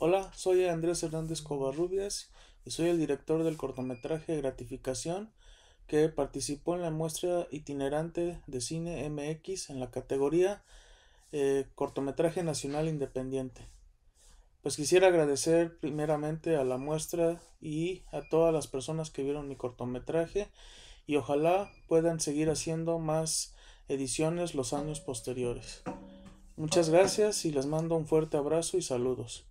Hola, soy Andrés Hernández Covarrubias y soy el director del cortometraje Gratificación que participó en la muestra itinerante de cine MX en la categoría eh, Cortometraje Nacional Independiente. Pues quisiera agradecer primeramente a la muestra y a todas las personas que vieron mi cortometraje y ojalá puedan seguir haciendo más ediciones los años posteriores. Muchas gracias y les mando un fuerte abrazo y saludos.